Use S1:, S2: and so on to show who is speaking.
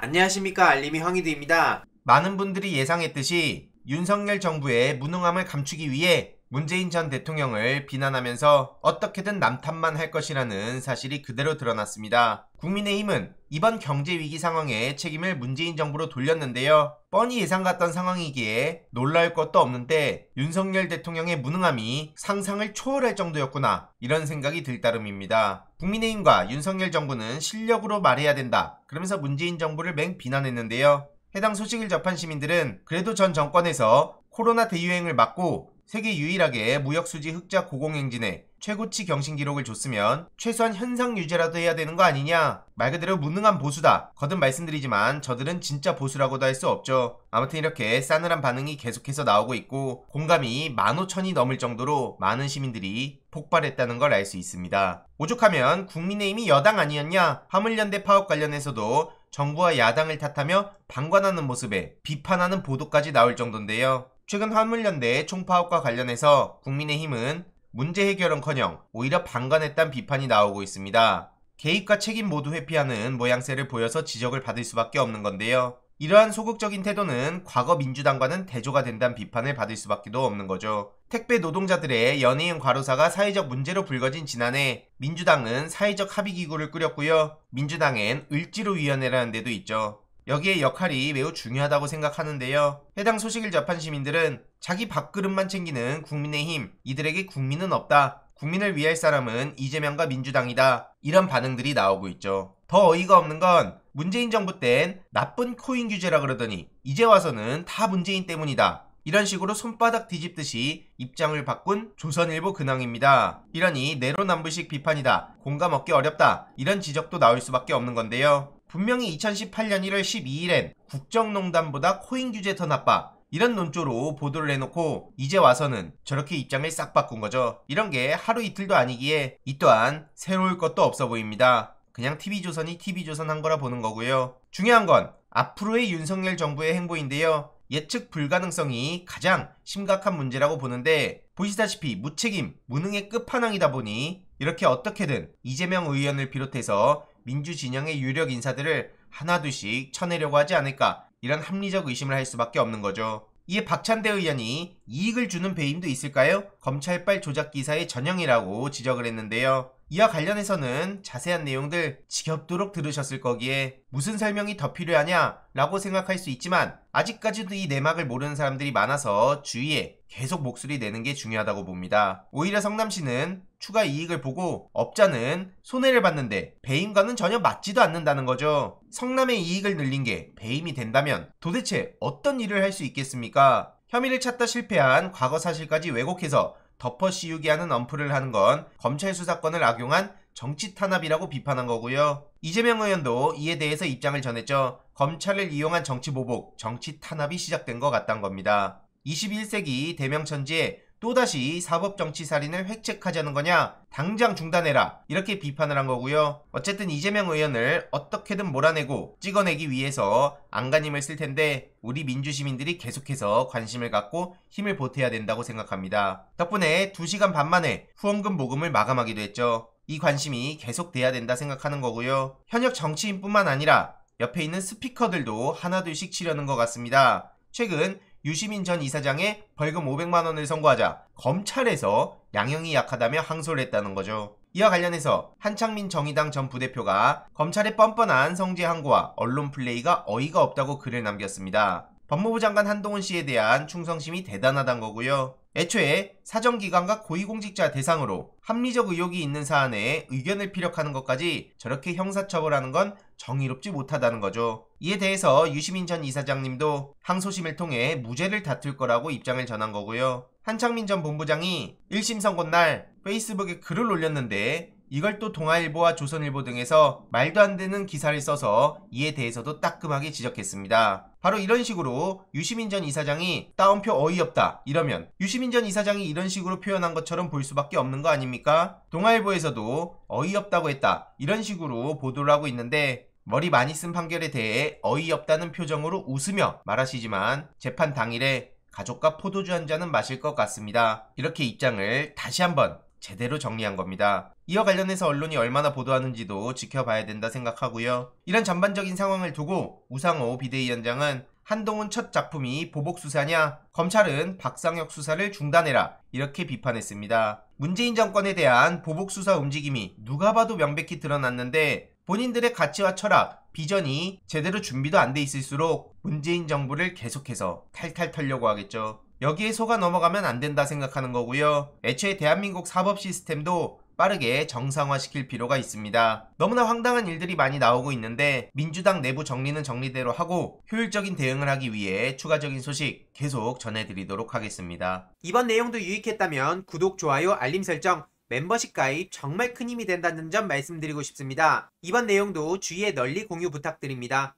S1: 안녕하십니까 알림이 황희드입니다. 많은 분들이 예상했듯이 윤석열 정부의 무능함을 감추기 위해 문재인 전 대통령을 비난하면서 어떻게든 남탓만 할 것이라는 사실이 그대로 드러났습니다. 국민의힘은 이번 경제위기 상황에 책임을 문재인 정부로 돌렸는데요. 뻔히 예상 같던 상황이기에 놀랄 것도 없는데 윤석열 대통령의 무능함이 상상을 초월할 정도였구나 이런 생각이 들 따름입니다. 국민의힘과 윤석열 정부는 실력으로 말해야 된다 그러면서 문재인 정부를 맹 비난했는데요. 해당 소식을 접한 시민들은 그래도 전 정권에서 코로나 대유행을 막고 세계 유일하게 무역수지 흑자 고공행진에 최고치 경신 기록을 줬으면 최소한 현상 유지라도 해야 되는 거 아니냐? 말 그대로 무능한 보수다. 거듭 말씀드리지만 저들은 진짜 보수라고도 할 수 없죠. 아무튼 이렇게 싸늘한 반응이 계속해서 나오고 있고 공감이 15,000이 넘을 정도로 많은 시민들이 폭발했다는 걸 알 수 있습니다. 오죽하면 국민의힘이 여당 아니었냐? 화물연대 파업 관련해서도 정부와 야당을 탓하며 방관하는 모습에 비판하는 보도까지 나올 정도인데요. 최근 화물연대 총파업과 관련해서 국민의힘은 문제 해결은커녕 오히려 방관했다는 비판이 나오고 있습니다. 개입과 책임 모두 회피하는 모양새를 보여서 지적을 받을 수밖에 없는 건데요. 이러한 소극적인 태도는 과거 민주당과는 대조가 된다는 비판을 받을 수밖에 도 없는 거죠. 택배 노동자들의 연예인 과로사가 사회적 문제로 불거진 지난해 민주당은 사회적 합의기구를 꾸렸고요. 민주당엔 을지로위원회라는 데도 있죠. 여기에 역할이 매우 중요하다고 생각하는데요. 해당 소식을 접한 시민들은 자기 밥그릇만 챙기는 국민의힘, 이들에게 국민은 없다. 국민을 위할 사람은 이재명과 민주당이다. 이런 반응들이 나오고 있죠. 더 어이가 없는 건 문재인 정부 땐 나쁜 코인 규제라 그러더니 이제 와서는 다 문재인 때문이다. 이런 식으로 손바닥 뒤집듯이 입장을 바꾼 조선일보 근황입니다. 이러니 내로남불식 비판이다. 공감 얻기 어렵다. 이런 지적도 나올 수밖에 없는 건데요. 분명히 2018년 1월 12일엔 국정농단보다 코인 규제 더 나빠 이런 논조로 보도를 해놓고 이제 와서는 저렇게 입장을 싹 바꾼 거죠. 이런 게 하루 이틀도 아니기에 이 또한 새로울 것도 없어 보입니다. 그냥 TV조선이 TV조선 한 거라 보는 거고요. 중요한 건 앞으로의 윤석열 정부의 행보인데요. 예측 불가능성이 가장 심각한 문제라고 보는데 보시다시피 무책임, 무능의 끝판왕이다 보니 이렇게 어떻게든 이재명 의원을 비롯해서 민주 진영의 유력 인사들을 하나둘씩 쳐내려고 하지 않을까 이런 합리적 의심을 할 수밖에 없는 거죠. 이에 박찬대 의원이 이익을 주는 배임도 있을까요? 검찰발 조작 기사의 전형이라고 지적을 했는데요. 이와 관련해서는 자세한 내용들 지겹도록 들으셨을 거기에 무슨 설명이 더 필요하냐 라고 생각할 수 있지만 아직까지도 이 내막을 모르는 사람들이 많아서 주위에 계속 목소리 내는 게 중요하다고 봅니다. 오히려 성남시는 추가 이익을 보고 업자는 손해를 봤는데 배임과는 전혀 맞지도 않는다는 거죠. 성남의 이익을 늘린 게 배임이 된다면 도대체 어떤 일을 할 수 있겠습니까? 혐의를 찾다 실패한 과거 사실까지 왜곡해서 덮어 씌우게 하는 언플을 하는 건 검찰 수사권을 악용한 정치 탄압이라고 비판한 거고요. 이재명 의원도 이에 대해서 입장을 전했죠. 검찰을 이용한 정치 보복, 정치 탄압이 시작된 것 같단 겁니다. 21세기 대명천지에 또다시 사법정치살인을 획책하자는 거냐 당장 중단해라 이렇게 비판을 한 거고요. 어쨌든 이재명 의원을 어떻게든 몰아내고 찍어내기 위해서 안간힘을 쓸 텐데 우리 민주시민들이 계속해서 관심을 갖고 힘을 보태야 된다고 생각합니다. 덕분에 2시간 반 만에 후원금 모금을 마감하기도 했죠. 이 관심이 계속돼야 된다 생각하는 거고요. 현역 정치인뿐만 아니라 옆에 있는 스피커들도 하나둘씩 치려는 것 같습니다. 최근 유시민 전 이사장의 벌금 500만 원을 선고하자 검찰에서 양형이 약하다며 항소를 했다는 거죠. 이와 관련해서 한창민 정의당 전 부대표가 검찰의 뻔뻔한 성재 항고와 언론 플레이가 어이가 없다고 글을 남겼습니다. 법무부 장관 한동훈 씨에 대한 충성심이 대단하단 거고요. 애초에 사정기관과 고위공직자 대상으로 합리적 의혹이 있는 사안에 의견을 피력하는 것까지 저렇게 형사처벌하는 건 정의롭지 못하다는 거죠. 이에 대해서 유시민 전 이사장님도 항소심을 통해 무죄를 다툴 거라고 입장을 전한 거고요. 한창민 전 본부장이 1심 선고 날 페이스북에 글을 올렸는데 이걸 또 동아일보와 조선일보 등에서 말도 안 되는 기사를 써서 이에 대해서도 따끔하게 지적했습니다. 바로 이런 식으로 유시민 전 이사장이 따옴표 어이없다 이러면 유시민 전 이사장이 이런 식으로 표현한 것처럼 볼 수밖에 없는 거 아닙니까? 동아일보에서도 어이없다고 했다 이런 식으로 보도를 하고 있는데 머리 많이 쓴 판결에 대해 어이없다는 표정으로 웃으며 말하시지만 재판 당일에 가족과 포도주 한 잔은 마실 것 같습니다. 이렇게 입장을 다시 한번 제대로 정리한 겁니다. 이와 관련해서 언론이 얼마나 보도하는지도 지켜봐야 된다 생각하고요. 이런 전반적인 상황을 두고 우상호 비대위원장은 한동훈 첫 작품이 보복 수사냐? 검찰은 박상혁 수사를 중단해라. 이렇게 비판했습니다. 문재인 정권에 대한 보복 수사 움직임이 누가 봐도 명백히 드러났는데 본인들의 가치와 철학, 비전이 제대로 준비도 안 돼 있을수록 문재인 정부를 계속해서 탈탈 털려고 하겠죠. 여기에 속아 넘어가면 안 된다 생각하는 거고요. 애초에 대한민국 사법 시스템도 빠르게 정상화시킬 필요가 있습니다. 너무나 황당한 일들이 많이 나오고 있는데 민주당 내부 정리는 정리대로 하고 효율적인 대응을 하기 위해 추가적인 소식 계속 전해드리도록 하겠습니다. 이번 내용도 유익했다면 구독, 좋아요, 알림 설정, 멤버십 가입 정말 큰 힘이 된다는 점 말씀드리고 싶습니다. 이번 내용도 주위에 널리 공유 부탁드립니다.